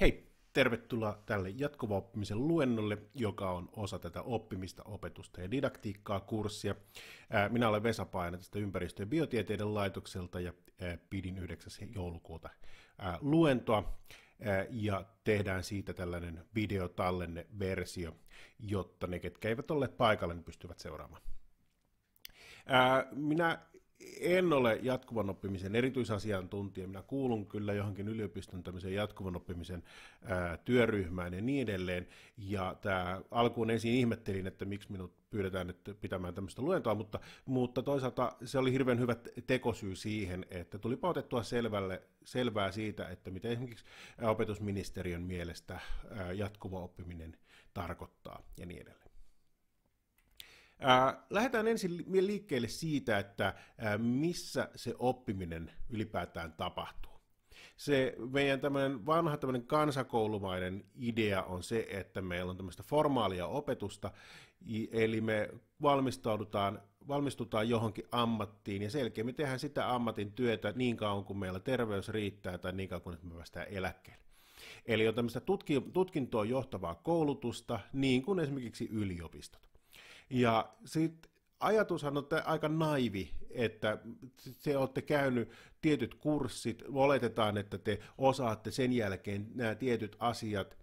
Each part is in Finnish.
Hei, tervetuloa tälle jatkuva oppimisen luennolle, joka on osa tätä oppimista, opetusta ja didaktiikkaa kurssia. Minä olen Vesa Paine tästä ympäristö- ja biotieteiden laitokselta ja pidin 9. joulukuuta luentoa ja tehdään siitä tällainen videotallenneversio, jotta ne, ketkä eivät ole paikalla, niin pystyvät seuraamaan. Minä en ole jatkuvan oppimisen erityisasiantuntija. Minä kuulun kyllä johonkin yliopiston tämmöiseen jatkuvan oppimisen ää, työryhmään ja niin edelleen. Ja tämä alkuun ensin ihmettelin, että miksi minut pyydetään nyt pitämään tämmöistä luentoa, mutta, mutta toisaalta se oli hirveän hyvä tekosyy siihen, että tuli otettua selvälle, selvää siitä, että mitä esimerkiksi opetusministeriön mielestä ää, jatkuva oppiminen tarkoittaa ja niin edelleen. Lähdetään ensin liikkeelle siitä, että missä se oppiminen ylipäätään tapahtuu. Se meidän tämmöinen vanha tämmöinen kansakoulumainen idea on se, että meillä on tämmöistä formaalia opetusta, eli me valmistaudutaan, valmistutaan johonkin ammattiin ja selkeä me tehdään sitä ammatin työtä niin kauan kuin meillä terveys riittää tai niin kauan kuin me päästään eläkkeelle. Eli on tämmöistä tutkintoon johtavaa koulutusta, niin kuin esimerkiksi yliopistot. Ja sitten ajatushan on aika naivi, että se olette käynyt tietyt kurssit, oletetaan, että te osaatte sen jälkeen nämä tietyt asiat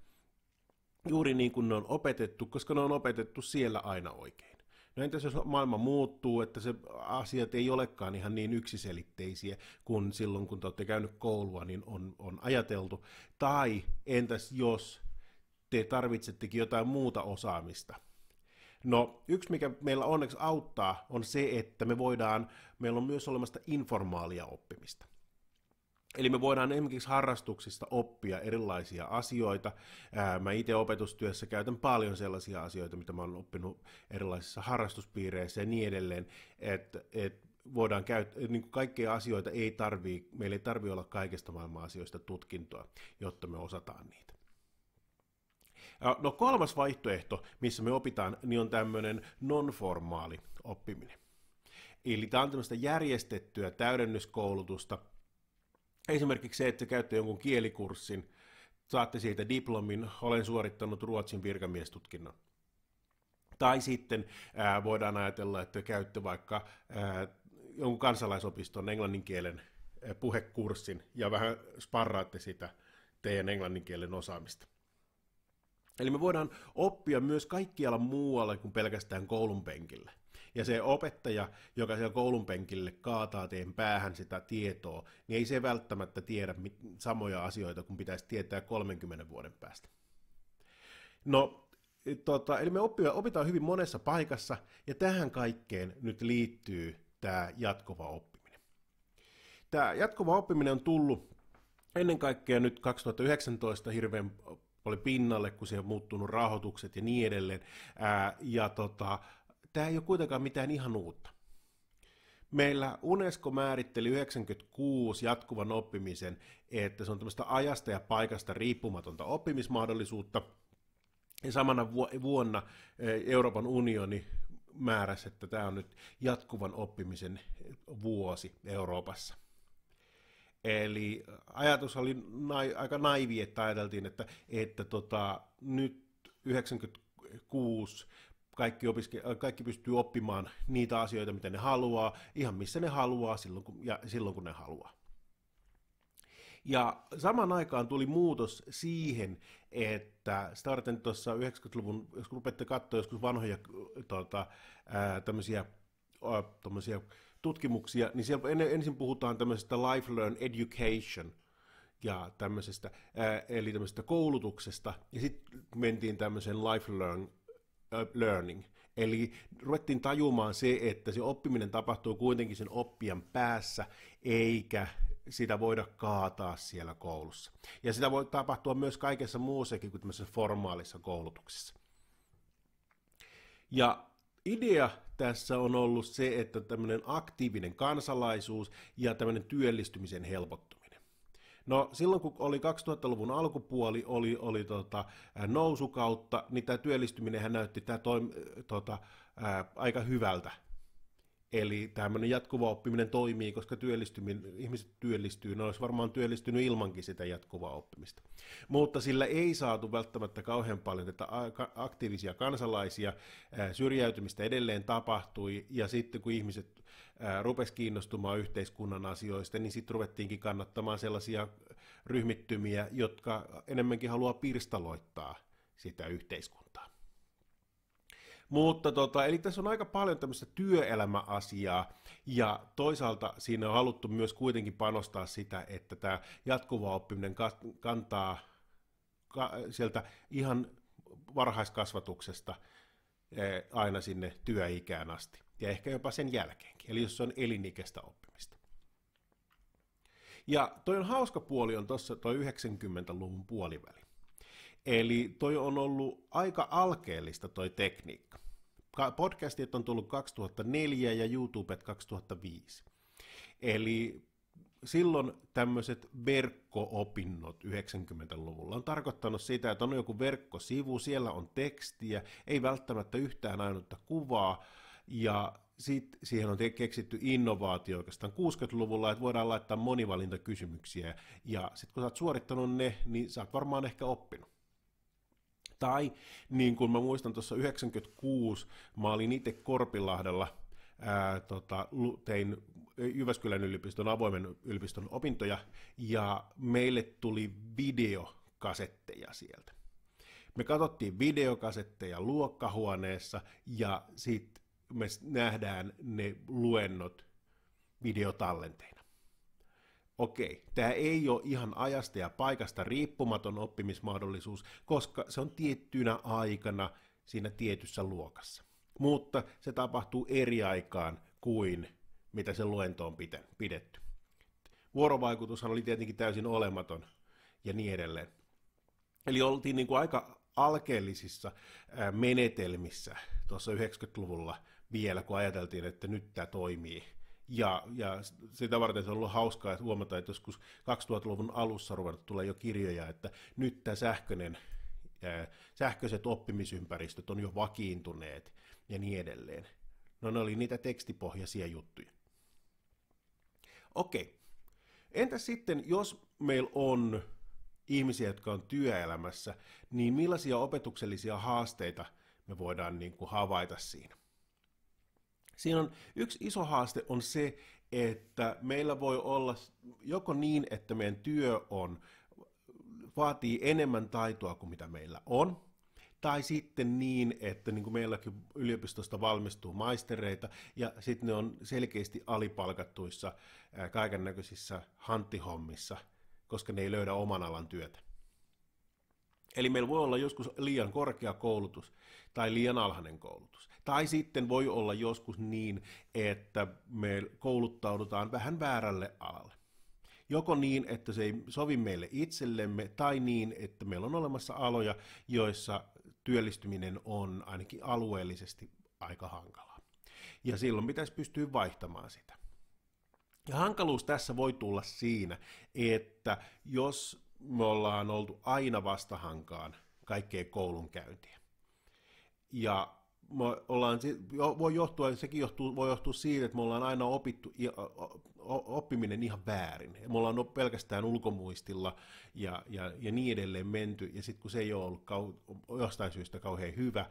juuri niin kuin ne on opetettu, koska ne on opetettu siellä aina oikein. No entäs jos maailma muuttuu, että se asiat ei olekaan ihan niin yksiselitteisiä kuin silloin, kun te olette käynyt koulua, niin on, on ajateltu. Tai entäs jos te tarvitsettekin jotain muuta osaamista, No yksi, mikä meillä onneksi auttaa, on se, että me voidaan, meillä on myös olemassa informaalia oppimista. Eli me voidaan esimerkiksi harrastuksista oppia erilaisia asioita. mä itse opetustyössä käytän paljon sellaisia asioita, mitä mä oon oppinut erilaisissa harrastuspiireissä ja niin edelleen, että et voidaan käyttää, niin kuin kaikkia asioita ei tarvii, meillä ei tarvii olla kaikesta maailman asioista tutkintoa, jotta me osataan niitä. No kolmas vaihtoehto, missä me opitaan, niin on tämmöinen nonformaali oppiminen. Eli tämä on tämmöistä järjestettyä täydennyskoulutusta. Esimerkiksi se, että käytte jonkun kielikurssin, saatte siitä diplomin, olen suorittanut Ruotsin virkamiestutkinnon. Tai sitten ää, voidaan ajatella, että käytte vaikka ää, jonkun kansalaisopiston englannin kielen puhekurssin ja vähän sparraatte sitä teidän englannin kielen osaamista. Eli me voidaan oppia myös kaikkialla muualla kuin pelkästään koulun penkillä. Ja se opettaja, joka siellä koulun penkille kaataa teidän päähän sitä tietoa, niin ei se välttämättä tiedä samoja asioita kuin pitäisi tietää 30 vuoden päästä. No, tota, eli me oppia, opitaan hyvin monessa paikassa, ja tähän kaikkeen nyt liittyy tämä jatkuva oppiminen. Tämä jatkuva oppiminen on tullut ennen kaikkea nyt 2019 hirveän paljon pinnalle, kun siihen on muuttunut rahoitukset ja niin edelleen. Ää, ja tota, tämä ei ole kuitenkaan mitään ihan uutta. Meillä UNESCO määritteli 96 jatkuvan oppimisen, että se on tämmöistä ajasta ja paikasta riippumatonta oppimismahdollisuutta. Ja samana vuonna Euroopan unioni määräsi, että tämä on nyt jatkuvan oppimisen vuosi Euroopassa. Eli ajatus oli na- aika naivi, että ajateltiin, että, että tota, nyt 96 kaikki, opiske- kaikki pystyy oppimaan niitä asioita, mitä ne haluaa, ihan missä ne haluaa silloin kun, ja silloin kun ne haluaa. Ja saman aikaan tuli muutos siihen, että Starten tuossa 90-luvun, jos rupeatte katsoa joskus vanhoja tuota, ää, tämmöisiä, ää, tutkimuksia, niin siellä ensin puhutaan tämmöisestä life-learn education – ja tämmöisestä, eli tämmöisestä koulutuksesta, ja sitten mentiin tämmöiseen life learn, learning. Eli ruvettiin tajumaan se, että se oppiminen tapahtuu kuitenkin sen oppijan päässä, eikä sitä voida kaataa siellä koulussa. Ja sitä voi tapahtua myös kaikessa muussakin kuin tämmöisessä formaalissa koulutuksessa. Ja idea tässä on ollut se, että tämmöinen aktiivinen kansalaisuus ja tämmöinen työllistymisen helpottuminen. No silloin kun oli 2000-luvun alkupuoli, oli, oli tota, nousukautta, niin tämä työllistyminen näytti tämä toim, tota, ää, aika hyvältä Eli tämmöinen jatkuva oppiminen toimii, koska työllistyminen, ihmiset työllistyy, ne olisi varmaan työllistynyt ilmankin sitä jatkuvaa oppimista. Mutta sillä ei saatu välttämättä kauhean paljon tätä aktiivisia kansalaisia, syrjäytymistä edelleen tapahtui, ja sitten kun ihmiset rupes kiinnostumaan yhteiskunnan asioista, niin sitten ruvettiinkin kannattamaan sellaisia ryhmittymiä, jotka enemmänkin haluaa pirstaloittaa sitä yhteiskuntaa. Mutta tota, eli tässä on aika paljon tämmöistä työelämäasiaa, ja toisaalta siinä on haluttu myös kuitenkin panostaa sitä, että tämä jatkuva oppiminen kantaa ka- sieltä ihan varhaiskasvatuksesta eh, aina sinne työikään asti, ja ehkä jopa sen jälkeenkin, eli jos se on elinikäistä oppimista. Ja toi on hauska puoli on tuossa toi 90-luvun puoliväli. Eli toi on ollut aika alkeellista toi tekniikka. Podcastit on tullut 2004 ja YouTubet 2005. Eli silloin tämmöiset verkkoopinnot 90-luvulla on tarkoittanut sitä, että on joku verkkosivu, siellä on tekstiä, ei välttämättä yhtään ainutta kuvaa, ja sitten siihen on keksitty innovaatio oikeastaan 60-luvulla, että voidaan laittaa monivalintakysymyksiä, ja sitten kun sä oot suorittanut ne, niin sä oot varmaan ehkä oppinut. Tai niin kuin mä muistan tuossa 96, mä olin itse Korpilahdella, ää, tota, tein Jyväskylän yliopiston avoimen yliopiston opintoja, ja meille tuli videokasetteja sieltä. Me katsottiin videokasetteja luokkahuoneessa, ja sitten me nähdään ne luennot videotallenteina okei, tämä ei ole ihan ajasta ja paikasta riippumaton oppimismahdollisuus, koska se on tiettynä aikana siinä tietyssä luokassa. Mutta se tapahtuu eri aikaan kuin mitä se luento on pidetty. Vuorovaikutushan oli tietenkin täysin olematon ja niin edelleen. Eli oltiin niin kuin aika alkeellisissa menetelmissä tuossa 90-luvulla vielä, kun ajateltiin, että nyt tämä toimii – ja, ja sitä varten se on ollut hauskaa, että huomata, että joskus 2000-luvun alussa ruvennut tulee jo kirjoja, että nyt tämä sähköinen, ää, sähköiset oppimisympäristöt on jo vakiintuneet ja niin edelleen. No ne oli niitä tekstipohjaisia juttuja. Okei. Entä sitten, jos meillä on ihmisiä, jotka on työelämässä, niin millaisia opetuksellisia haasteita me voidaan niin kuin havaita siinä? Siinä on yksi iso haaste on se, että meillä voi olla joko niin, että meidän työ on, vaatii enemmän taitoa kuin mitä meillä on, tai sitten niin, että niin kuin meilläkin yliopistosta valmistuu maistereita ja sitten ne on selkeästi alipalkattuissa kaiken näköisissä hanttihommissa, koska ne ei löydä oman alan työtä. Eli meillä voi olla joskus liian korkea koulutus tai liian alhainen koulutus. Tai sitten voi olla joskus niin, että me kouluttaudutaan vähän väärälle alalle. Joko niin, että se ei sovi meille itsellemme, tai niin, että meillä on olemassa aloja, joissa työllistyminen on ainakin alueellisesti aika hankalaa. Ja silloin pitäisi pystyä vaihtamaan sitä. Ja hankaluus tässä voi tulla siinä, että jos me ollaan oltu aina vastahankaan kaikkea koulunkäyntiä, ja me ollaan, voi johtua, sekin johtuu, voi johtua siitä, että me ollaan aina opittu oppiminen ihan väärin. Me ollaan pelkästään ulkomuistilla ja, ja, ja niin edelleen menty, ja sitten kun se ei ole ollut kau, jostain syystä kauhean hyvä,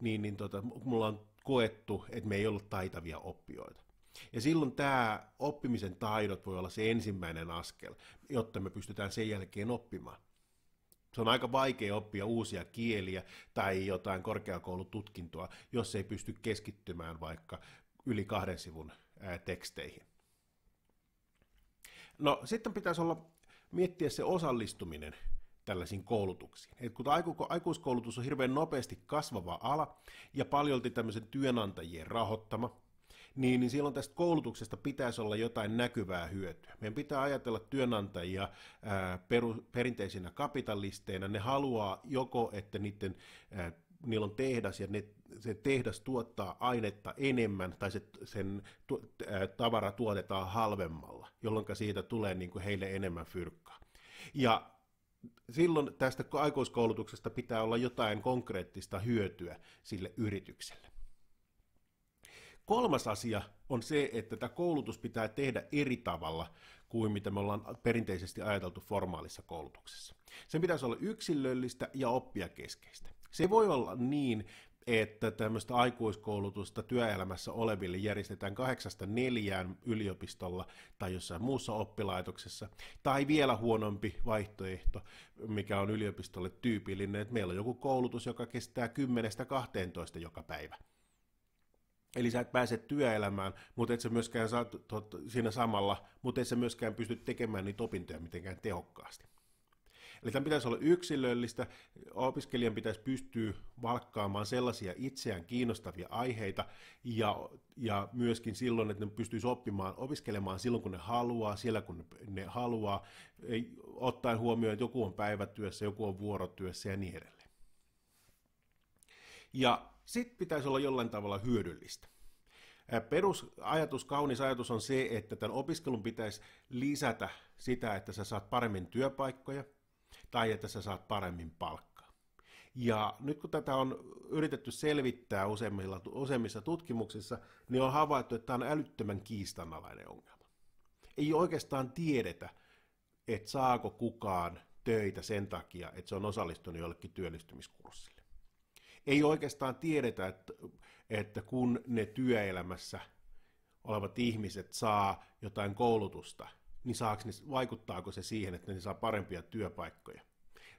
niin, niin tota, mulla on koettu, että me ei ollut taitavia oppijoita. Ja silloin tämä oppimisen taidot voi olla se ensimmäinen askel, jotta me pystytään sen jälkeen oppimaan. Se on aika vaikea oppia uusia kieliä tai jotain korkeakoulututkintoa, jos ei pysty keskittymään vaikka yli kahden sivun teksteihin. No sitten pitäisi olla miettiä se osallistuminen tällaisiin koulutuksiin. Et kun aikuiskoulutus on hirveän nopeasti kasvava ala ja paljolti tämmöisen työnantajien rahoittama, niin, niin silloin tästä koulutuksesta pitäisi olla jotain näkyvää hyötyä. Meidän pitää ajatella työnantajia ää, peru, perinteisinä kapitalisteina. Ne haluaa joko, että niiden ää, niillä on tehdas ja ne, se tehdas tuottaa ainetta enemmän tai se, sen tu, ää, tavara tuotetaan halvemmalla, jolloin siitä tulee niin kuin heille enemmän fyrkkaa. Ja silloin tästä aikuiskoulutuksesta pitää olla jotain konkreettista hyötyä sille yritykselle. Kolmas asia on se, että tämä koulutus pitää tehdä eri tavalla kuin mitä me ollaan perinteisesti ajateltu formaalissa koulutuksessa. Sen pitäisi olla yksilöllistä ja oppia keskeistä. Se voi olla niin, että tämmöistä aikuiskoulutusta työelämässä oleville järjestetään kahdeksasta neljään yliopistolla tai jossain muussa oppilaitoksessa. Tai vielä huonompi vaihtoehto, mikä on yliopistolle tyypillinen, että meillä on joku koulutus, joka kestää 10-12 joka päivä. Eli sä et pääse työelämään, mutta et sä myöskään saa tot, siinä samalla, mutta et sä myöskään pysty tekemään niitä opintoja mitenkään tehokkaasti. Eli tämä pitäisi olla yksilöllistä, opiskelijan pitäisi pystyä valkkaamaan sellaisia itseään kiinnostavia aiheita ja, ja myöskin silloin, että ne pystyisi oppimaan, opiskelemaan silloin kun ne haluaa, siellä kun ne haluaa, ottaen huomioon, että joku on päivätyössä, joku on vuorotyössä ja niin edelleen. Ja sitten pitäisi olla jollain tavalla hyödyllistä. Perusajatus, kaunis ajatus on se, että tämän opiskelun pitäisi lisätä sitä, että sä saat paremmin työpaikkoja tai että sä saat paremmin palkkaa. Ja nyt kun tätä on yritetty selvittää useimmilla, useimmissa tutkimuksissa, niin on havaittu, että tämä on älyttömän kiistanalainen ongelma. Ei oikeastaan tiedetä, että saako kukaan töitä sen takia, että se on osallistunut jollekin työllistymiskurssille ei oikeastaan tiedetä, että, että kun ne työelämässä olevat ihmiset saa jotain koulutusta, niin saaks ne, vaikuttaako se siihen, että ne saa parempia työpaikkoja?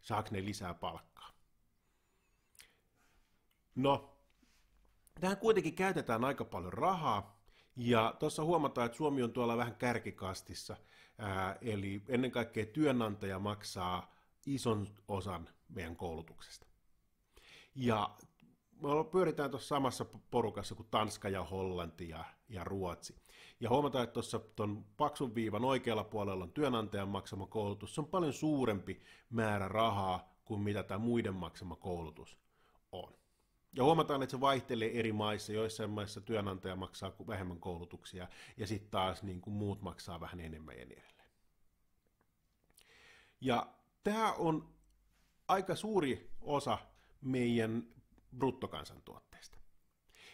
Saako ne lisää palkkaa? No, tähän kuitenkin käytetään aika paljon rahaa, ja tuossa huomataan, että Suomi on tuolla vähän kärkikastissa, ää, eli ennen kaikkea työnantaja maksaa ison osan meidän koulutuksesta. Ja me pyöritään tuossa samassa porukassa kuin Tanska ja Hollanti ja, ja Ruotsi. Ja huomataan, että tuossa tuon paksun viivan oikealla puolella on työnantajan maksama koulutus. Se on paljon suurempi määrä rahaa kuin mitä tämä muiden maksama koulutus on. Ja huomataan, että se vaihtelee eri maissa. Joissain maissa työnantaja maksaa vähemmän koulutuksia ja sitten taas niin kuin muut maksaa vähän enemmän ja niin edelleen. Ja tämä on aika suuri osa meidän bruttokansantuotteesta.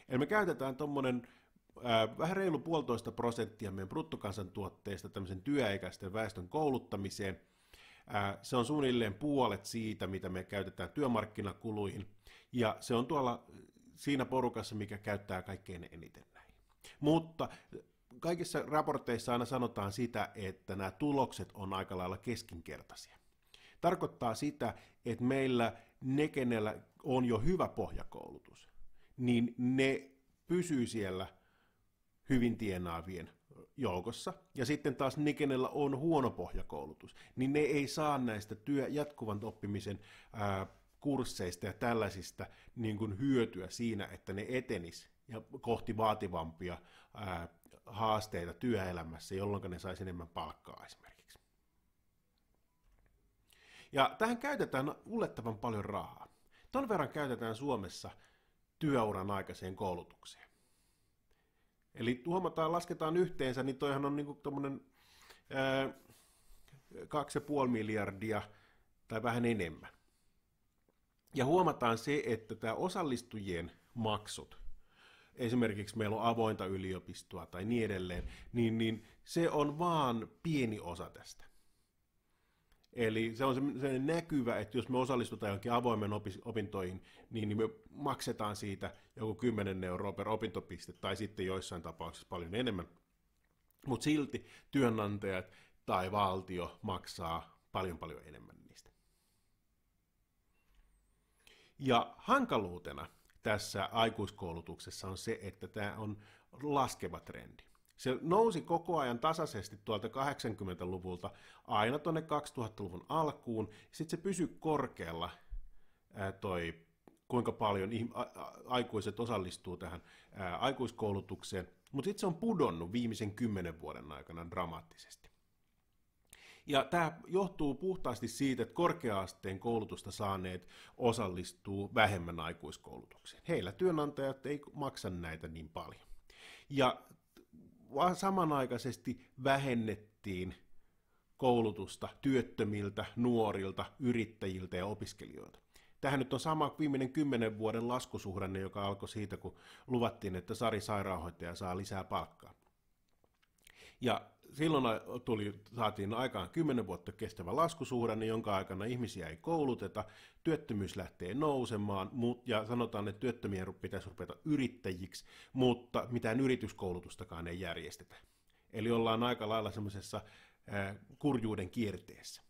Eli me käytetään tuommoinen vähän reilu puolitoista prosenttia meidän bruttokansantuotteesta tämmöisen työikäisten väestön kouluttamiseen. se on suunnilleen puolet siitä, mitä me käytetään työmarkkinakuluihin, ja se on tuolla siinä porukassa, mikä käyttää kaikkein eniten näihin. Mutta kaikissa raporteissa aina sanotaan sitä, että nämä tulokset on aika lailla keskinkertaisia. Tarkoittaa sitä, että meillä ne, kenellä on jo hyvä pohjakoulutus, niin ne pysyy siellä hyvin tienaavien joukossa. Ja sitten taas ne, kenellä on huono pohjakoulutus, niin ne ei saa näistä työ, jatkuvan oppimisen ää, kursseista ja tällaisista niin kuin hyötyä siinä, että ne etenis ja kohti vaativampia ää, haasteita työelämässä, jolloin ne saisi enemmän palkkaa esimerkiksi. Ja tähän käytetään ullettavan paljon rahaa. Ton verran käytetään Suomessa työuran aikaiseen koulutukseen. Eli huomataan, lasketaan yhteensä, niin toihan on niinku tuommoinen 2,5 miljardia tai vähän enemmän. Ja huomataan se, että tämä osallistujien maksut, esimerkiksi meillä on avointa yliopistoa tai niin edelleen, niin, niin se on vaan pieni osa tästä. Eli se on sellainen näkyvä, että jos me osallistutaan johonkin avoimen opintoihin, niin, niin me maksetaan siitä joku 10 euroa per opintopiste tai sitten joissain tapauksissa paljon enemmän. Mutta silti työnantajat tai valtio maksaa paljon paljon enemmän niistä. Ja hankaluutena tässä aikuiskoulutuksessa on se, että tämä on laskeva trendi. Se nousi koko ajan tasaisesti tuolta 80-luvulta aina tuonne 2000-luvun alkuun. Sitten se pysyi korkealla toi kuinka paljon aikuiset osallistuu tähän aikuiskoulutukseen, mutta sitten se on pudonnut viimeisen kymmenen vuoden aikana dramaattisesti. Ja tämä johtuu puhtaasti siitä, että korkea-asteen koulutusta saaneet osallistuu vähemmän aikuiskoulutukseen. Heillä työnantajat ei maksa näitä niin paljon. Ja samanaikaisesti vähennettiin koulutusta työttömiltä, nuorilta, yrittäjiltä ja opiskelijoilta. Tähän nyt on sama viimeinen kymmenen vuoden laskusuhdanne, joka alkoi siitä, kun luvattiin, että Sari sairaanhoitaja saa lisää palkkaa. Ja silloin tuli, saatiin aikaan 10 vuotta kestävä laskusuhdanne, niin jonka aikana ihmisiä ei kouluteta, työttömyys lähtee nousemaan ja sanotaan, että työttömiä pitäisi rupeta yrittäjiksi, mutta mitään yrityskoulutustakaan ei järjestetä. Eli ollaan aika lailla semmoisessa kurjuuden kierteessä.